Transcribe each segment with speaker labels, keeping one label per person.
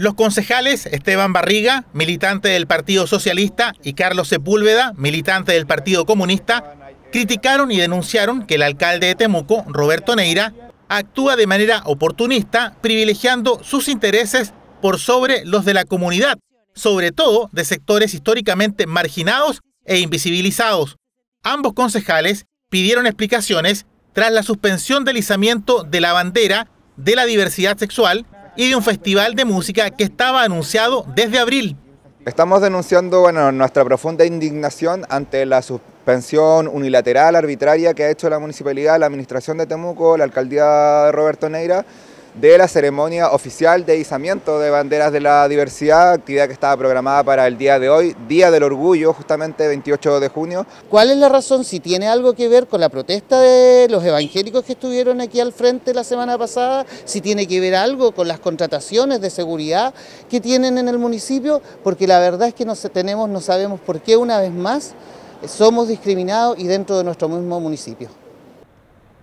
Speaker 1: Los concejales Esteban Barriga, militante del Partido Socialista, y Carlos Sepúlveda, militante del Partido Comunista, criticaron y denunciaron que el alcalde de Temuco, Roberto Neira, actúa de manera oportunista, privilegiando sus intereses por sobre los de la comunidad, sobre todo de sectores históricamente marginados e invisibilizados. Ambos concejales pidieron explicaciones tras la suspensión del izamiento de la bandera de la diversidad sexual y de un festival de música que estaba anunciado desde abril.
Speaker 2: Estamos denunciando nuestra profunda indignación ante la suspensión unilateral, arbitraria que ha hecho la municipalidad, la administración de Temuco, la alcaldía de Roberto Neira de la ceremonia oficial de izamiento de banderas de la diversidad, actividad que estaba programada para el día de hoy, Día del Orgullo, justamente 28 de junio. ¿Cuál es la razón? Si tiene algo que ver con la protesta de los
Speaker 3: evangélicos que estuvieron aquí al frente la semana pasada, si tiene que ver algo con las contrataciones de seguridad que tienen en el municipio, porque la verdad es que no tenemos, no sabemos por qué una vez más eh, somos discriminados y dentro de nuestro mismo municipio.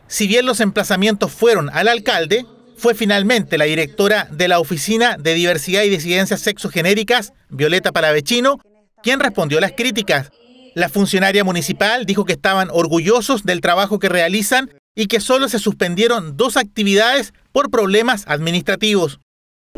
Speaker 1: Si bien los emplazamientos fueron al alcalde, fue finalmente la directora de la Oficina de Diversidad y Disidencias Sexogenéricas, Violeta Palavecino, quien respondió a las críticas. La funcionaria municipal dijo que estaban orgullosos del trabajo que realizan y que solo se suspendieron dos actividades por problemas administrativos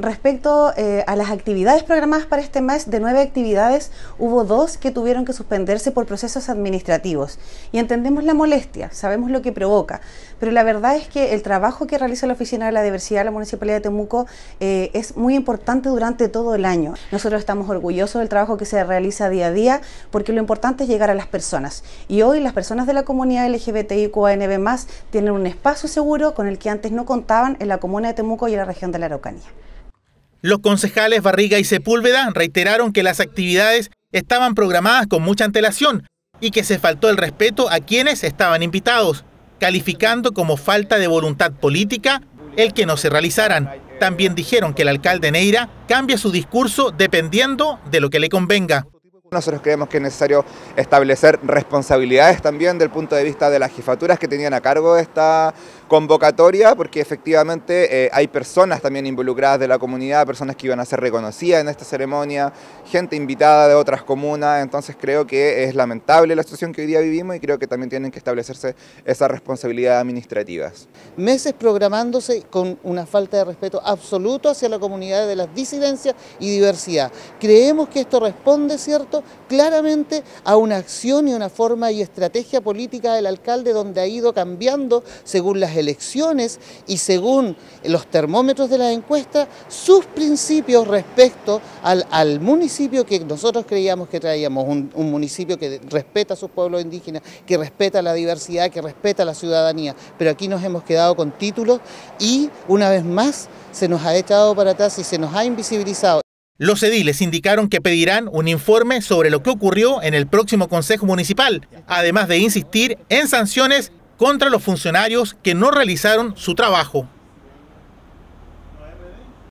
Speaker 4: respecto eh, a las actividades programadas para este mes, de nueve actividades, hubo dos que tuvieron que suspenderse por procesos administrativos. Y entendemos la molestia, sabemos lo que provoca, pero la verdad es que el trabajo que realiza la Oficina de la Diversidad de la Municipalidad de Temuco eh, es muy importante durante todo el año. Nosotros estamos orgullosos del trabajo que se realiza día a día, porque lo importante es llegar a las personas. Y hoy las personas de la comunidad LGBTIQANB+, tienen un espacio seguro con el que antes no contaban en la comuna de Temuco y en la región de la Araucanía.
Speaker 1: Los concejales Barriga y Sepúlveda reiteraron que las actividades estaban programadas con mucha antelación y que se faltó el respeto a quienes estaban invitados, calificando como falta de voluntad política el que no se realizaran. También dijeron que el alcalde Neira cambia su discurso dependiendo de lo que le convenga.
Speaker 2: Nosotros creemos que es necesario establecer responsabilidades también del punto de vista de las jefaturas que tenían a cargo de esta convocatoria, porque efectivamente eh, hay personas también involucradas de la comunidad, personas que iban a ser reconocidas en esta ceremonia, gente invitada de otras comunas, entonces creo que es lamentable la situación que hoy día vivimos y creo que también tienen que establecerse esas responsabilidades administrativas. Meses programándose con una falta de respeto absoluto hacia la comunidad
Speaker 3: de las disidencias y diversidad. Creemos que esto responde, ¿cierto? claramente a una acción y una forma y estrategia política del alcalde donde ha ido cambiando según las elecciones y según los termómetros de la encuesta sus principios respecto al, municipio que nosotros creíamos que traíamos, un, un municipio que respeta a sus pueblos indígenas, que respeta la diversidad, que respeta la ciudadanía, pero aquí nos hemos quedado con títulos y una vez más se nos ha echado para atrás y se
Speaker 1: nos ha invisibilizado. Los ediles indicaron que pedirán un informe sobre lo que ocurrió en el próximo Consejo Municipal, además de insistir en sanciones contra los funcionarios que no realizaron su trabajo.